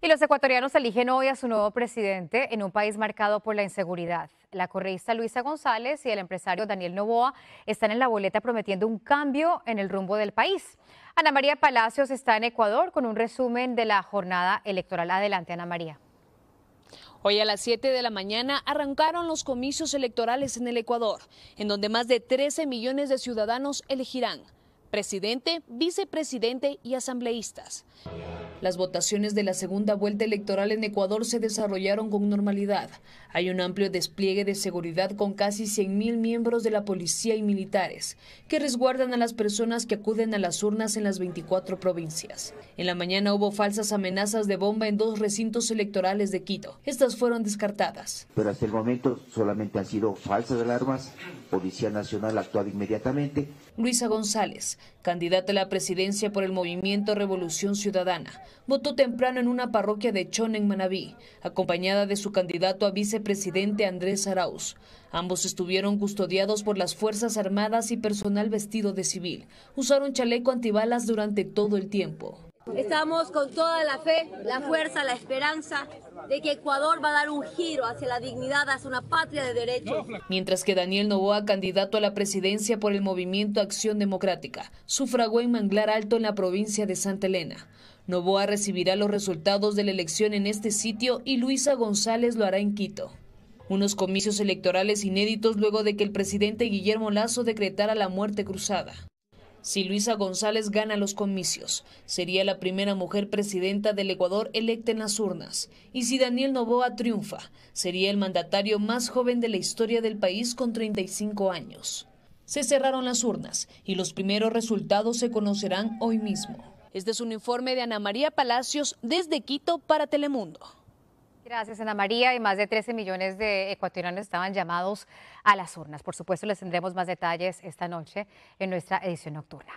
Y los ecuatorianos eligen hoy a su nuevo presidente en un país marcado por la inseguridad. La correísta Luisa González y el empresario Daniel Novoa están en la boleta prometiendo un cambio en el rumbo del país. Ana María Palacios está en Ecuador con un resumen de la jornada electoral. Adelante, Ana María. Hoy a las 7 de la mañana arrancaron los comicios electorales en el Ecuador, en donde más de 13 millones de ciudadanos elegirán presidente, vicepresidente y asambleístas. Las votaciones de la segunda vuelta electoral en Ecuador se desarrollaron con normalidad. Hay un amplio despliegue de seguridad con casi 100.000 miembros de la policía y militares que resguardan a las personas que acuden a las urnas en las 24 provincias. En la mañana hubo falsas amenazas de bomba en dos recintos electorales de Quito. Estas fueron descartadas. Pero hasta el momento solamente han sido falsas alarmas. Policía Nacional ha actuado inmediatamente. Luisa González, Candidata a la presidencia por el movimiento Revolución Ciudadana, votó temprano en una parroquia de Chon en Manabí, acompañada de su candidato a vicepresidente Andrés Arauz. Ambos estuvieron custodiados por las Fuerzas Armadas y personal vestido de civil. Usaron chaleco antibalas durante todo el tiempo. Estamos con toda la fe, la fuerza, la esperanza de que Ecuador va a dar un giro hacia la dignidad, hacia una patria de derechos. Mientras que Daniel Novoa, candidato a la presidencia por el movimiento Acción Democrática, sufragó en Manglar Alto en la provincia de Santa Elena. Novoa recibirá los resultados de la elección en este sitio y Luisa González lo hará en Quito. Unos comicios electorales inéditos luego de que el presidente Guillermo Lazo decretara la muerte cruzada. Si Luisa González gana los comicios, sería la primera mujer presidenta del Ecuador electa en las urnas. Y si Daniel Novoa triunfa, sería el mandatario más joven de la historia del país con 35 años. Se cerraron las urnas y los primeros resultados se conocerán hoy mismo. Este es un informe de Ana María Palacios desde Quito para Telemundo. Gracias, Ana María. Y más de 13 millones de ecuatorianos estaban llamados a las urnas. Por supuesto, les tendremos más detalles esta noche en nuestra edición nocturna.